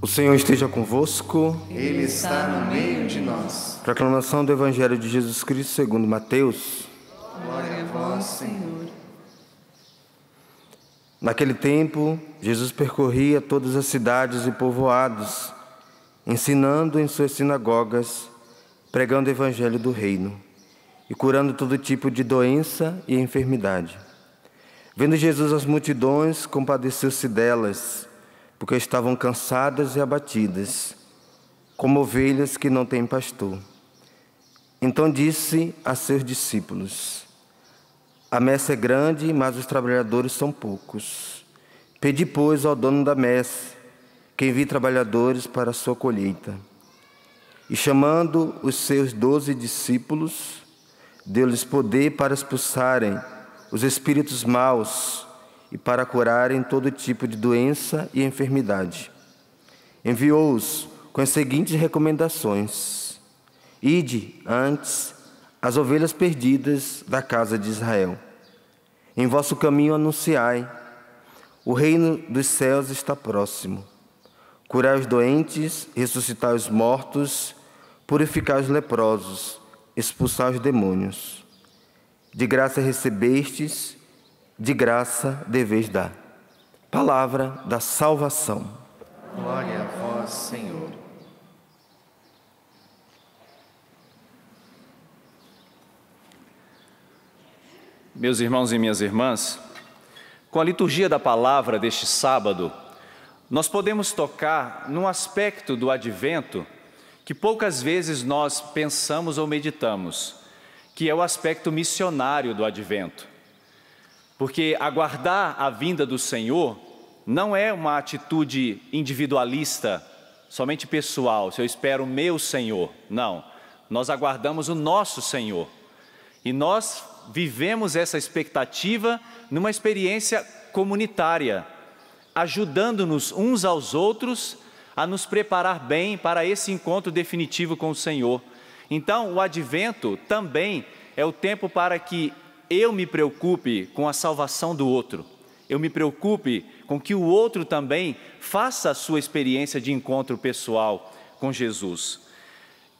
O Senhor esteja convosco. Ele está no meio de nós. Proclamação do Evangelho de Jesus Cristo segundo Mateus. Glória a vós, Senhor. Naquele tempo, Jesus percorria todas as cidades e povoados, ensinando em suas sinagogas, pregando o Evangelho do Reino e curando todo tipo de doença e enfermidade. Vendo Jesus as multidões, compadeceu-se delas, porque estavam cansadas e abatidas, como ovelhas que não têm pastor. Então disse a seus discípulos: A messe é grande, mas os trabalhadores são poucos. Pedi, pois, ao dono da messe que envie trabalhadores para a sua colheita. E chamando os seus doze discípulos, deu-lhes poder para expulsarem os espíritos maus e para curarem todo tipo de doença e enfermidade. Enviou-os com as seguintes recomendações: Ide antes as ovelhas perdidas da casa de Israel. Em vosso caminho anunciai: o reino dos céus está próximo. Curai os doentes, ressuscitai os mortos, purificai os leprosos, expulsai os demônios. De graça recebestes, de graça deveis dar. Palavra da salvação. Glória a vós, Senhor. Meus irmãos e minhas irmãs, com a liturgia da palavra deste sábado, nós podemos tocar num aspecto do advento que poucas vezes nós pensamos ou meditamos que é o aspecto missionário do advento. Porque aguardar a vinda do Senhor não é uma atitude individualista, somente pessoal, se eu espero o meu Senhor. Não. Nós aguardamos o nosso Senhor. E nós vivemos essa expectativa numa experiência comunitária, ajudando-nos uns aos outros a nos preparar bem para esse encontro definitivo com o Senhor então, o advento também é o tempo para que eu me preocupe com a salvação do outro. Eu me preocupe com que o outro também faça a sua experiência de encontro pessoal com Jesus.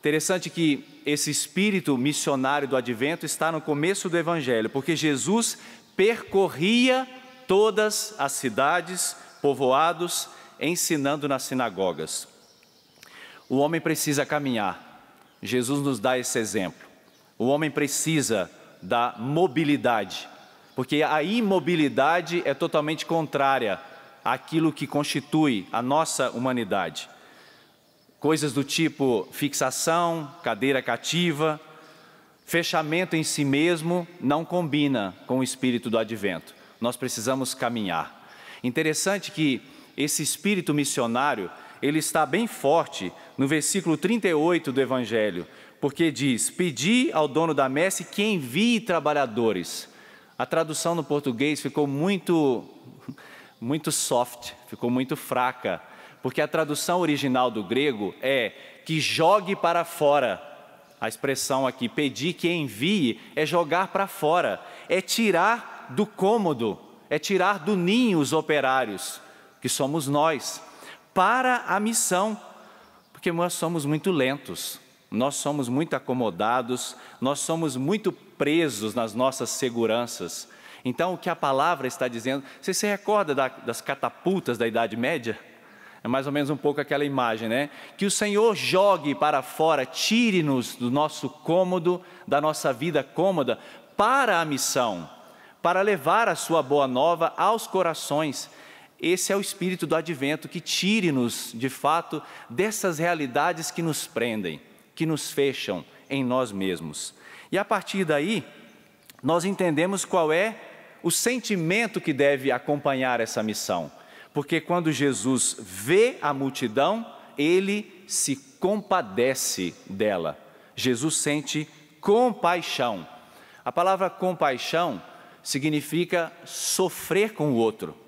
Interessante que esse espírito missionário do advento está no começo do evangelho, porque Jesus percorria todas as cidades, povoados, ensinando nas sinagogas. O homem precisa caminhar, Jesus nos dá esse exemplo. O homem precisa da mobilidade, porque a imobilidade é totalmente contrária àquilo que constitui a nossa humanidade. Coisas do tipo fixação, cadeira cativa, fechamento em si mesmo não combina com o espírito do advento. Nós precisamos caminhar. Interessante que esse espírito missionário ele está bem forte no versículo 38 do Evangelho, porque diz: Pedi ao dono da messe que envie trabalhadores. A tradução no português ficou muito, muito soft, ficou muito fraca, porque a tradução original do grego é que jogue para fora. A expressão aqui, pedir que envie, é jogar para fora, é tirar do cômodo, é tirar do ninho os operários, que somos nós para a missão, porque nós somos muito lentos, nós somos muito acomodados, nós somos muito presos nas nossas seguranças. Então, o que a palavra está dizendo, você se recorda da, das catapultas da Idade Média? É mais ou menos um pouco aquela imagem, né? Que o Senhor jogue para fora, tire-nos do nosso cômodo, da nossa vida cômoda, para a missão, para levar a sua boa nova aos corações. Esse é o espírito do advento que tire-nos, de fato, dessas realidades que nos prendem, que nos fecham em nós mesmos. E a partir daí, nós entendemos qual é o sentimento que deve acompanhar essa missão. Porque quando Jesus vê a multidão, ele se compadece dela. Jesus sente compaixão. A palavra compaixão significa sofrer com o outro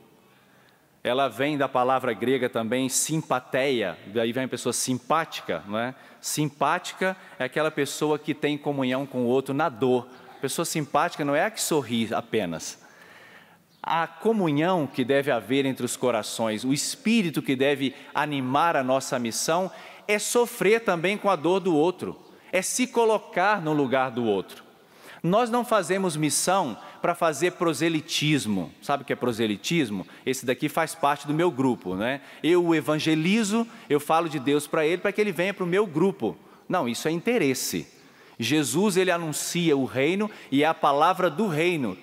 ela vem da palavra grega também simpatia. daí vem a pessoa simpática, não é? Simpática é aquela pessoa que tem comunhão com o outro na dor. Pessoa simpática não é a que sorri apenas. A comunhão que deve haver entre os corações, o espírito que deve animar a nossa missão é sofrer também com a dor do outro, é se colocar no lugar do outro. Nós não fazemos missão para fazer proselitismo. Sabe o que é proselitismo? Esse daqui faz parte do meu grupo, né? Eu o evangelizo, eu falo de Deus para ele, para que ele venha para o meu grupo. Não, isso é interesse. Jesus, ele anuncia o reino e é a palavra do reino,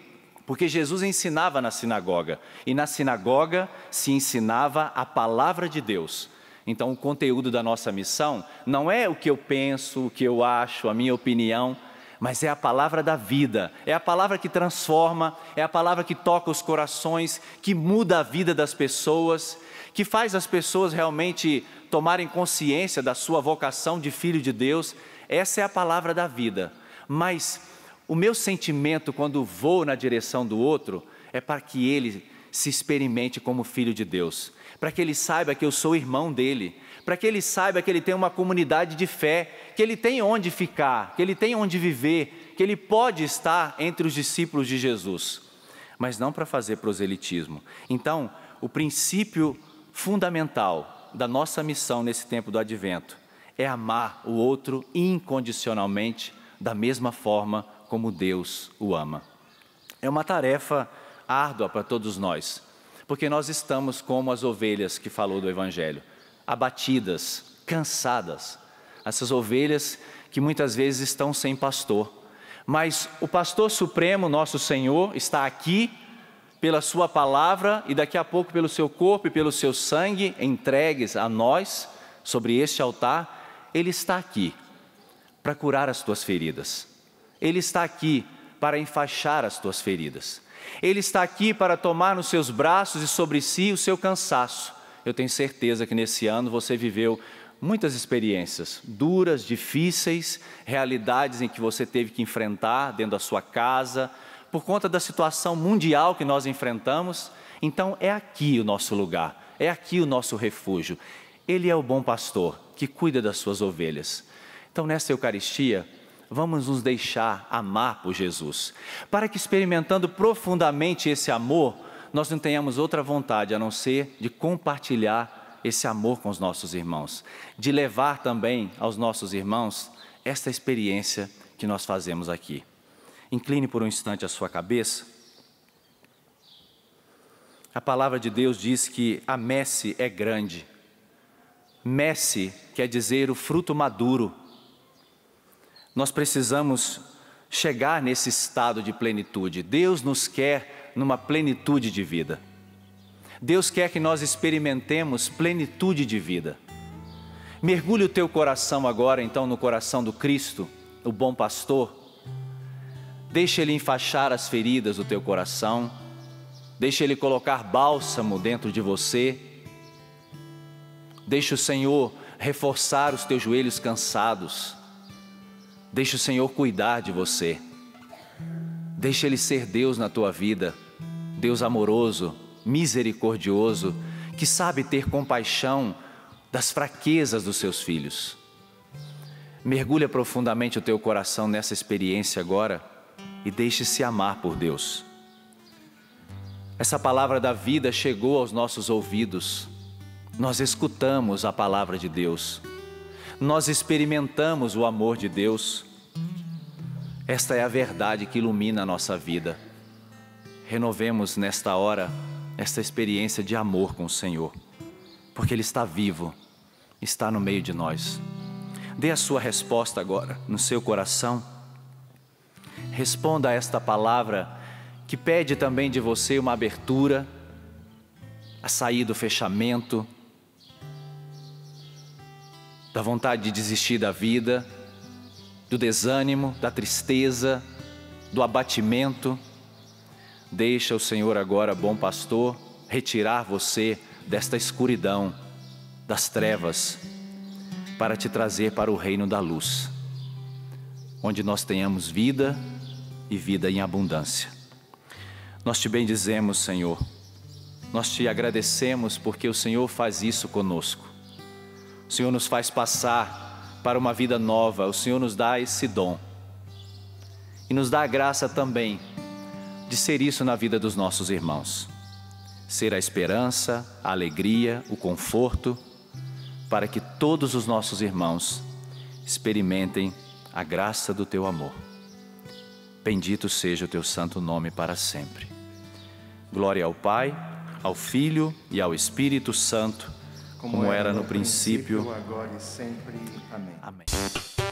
porque Jesus ensinava na sinagoga, e na sinagoga se ensinava a palavra de Deus. Então, o conteúdo da nossa missão não é o que eu penso, o que eu acho, a minha opinião mas é a palavra da vida, é a palavra que transforma, é a palavra que toca os corações, que muda a vida das pessoas, que faz as pessoas realmente tomarem consciência da sua vocação de filho de Deus. Essa é a palavra da vida. Mas o meu sentimento quando vou na direção do outro é para que ele se experimente como filho de Deus, para que ele saiba que eu sou irmão dele, para que ele saiba que ele tem uma comunidade de fé, que ele tem onde ficar, que ele tem onde viver, que ele pode estar entre os discípulos de Jesus, mas não para fazer proselitismo. Então, o princípio fundamental da nossa missão nesse tempo do advento é amar o outro incondicionalmente, da mesma forma como Deus o ama. É uma tarefa árdua para todos nós, porque nós estamos como as ovelhas que falou do Evangelho, abatidas, cansadas, essas ovelhas que muitas vezes estão sem pastor. Mas o pastor supremo, nosso Senhor, está aqui pela Sua palavra e daqui a pouco pelo Seu corpo e pelo Seu sangue entregues a nós sobre este altar, Ele está aqui para curar as tuas feridas. Ele está aqui para enfaixar as tuas feridas. Ele está aqui para tomar nos seus braços e sobre si o seu cansaço. Eu tenho certeza que nesse ano você viveu muitas experiências duras, difíceis, realidades em que você teve que enfrentar dentro da sua casa, por conta da situação mundial que nós enfrentamos. Então é aqui o nosso lugar, é aqui o nosso refúgio. Ele é o bom pastor que cuida das suas ovelhas. Então, nesta Eucaristia, vamos nos deixar amar por Jesus, para que experimentando profundamente esse amor, nós não tenhamos outra vontade a não ser de compartilhar esse amor com os nossos irmãos, de levar também aos nossos irmãos esta experiência que nós fazemos aqui. Incline por um instante a sua cabeça. A palavra de Deus diz que a messe é grande. Messe quer dizer o fruto maduro nós precisamos chegar nesse estado de plenitude. Deus nos quer numa plenitude de vida. Deus quer que nós experimentemos plenitude de vida. Mergulhe o teu coração agora, então, no coração do Cristo, o bom pastor. Deixa ele enfaixar as feridas do teu coração. Deixa ele colocar bálsamo dentro de você. Deixa o Senhor reforçar os teus joelhos cansados Deixa o Senhor cuidar de você. deixe Ele ser Deus na tua vida. Deus amoroso, misericordioso, que sabe ter compaixão das fraquezas dos seus filhos. Mergulha profundamente o teu coração nessa experiência agora e deixe-se amar por Deus. Essa palavra da vida chegou aos nossos ouvidos. Nós escutamos a palavra de Deus nós experimentamos o amor de Deus. Esta é a verdade que ilumina a nossa vida. Renovemos nesta hora esta experiência de amor com o Senhor, porque Ele está vivo, está no meio de nós. Dê a sua resposta agora no seu coração. Responda a esta palavra que pede também de você uma abertura, a sair do fechamento, da vontade de desistir da vida, do desânimo, da tristeza, do abatimento. Deixa o Senhor agora, bom pastor, retirar você desta escuridão, das trevas, para te trazer para o reino da luz, onde nós tenhamos vida e vida em abundância. Nós te bendizemos, Senhor. Nós te agradecemos porque o Senhor faz isso conosco. O Senhor nos faz passar para uma vida nova, o Senhor nos dá esse dom. E nos dá a graça também de ser isso na vida dos nossos irmãos. Ser a esperança, a alegria, o conforto, para que todos os nossos irmãos experimentem a graça do teu amor. Bendito seja o teu santo nome para sempre. Glória ao Pai, ao Filho e ao Espírito Santo como, era no princípio, agora e sempre. Amém. Amém.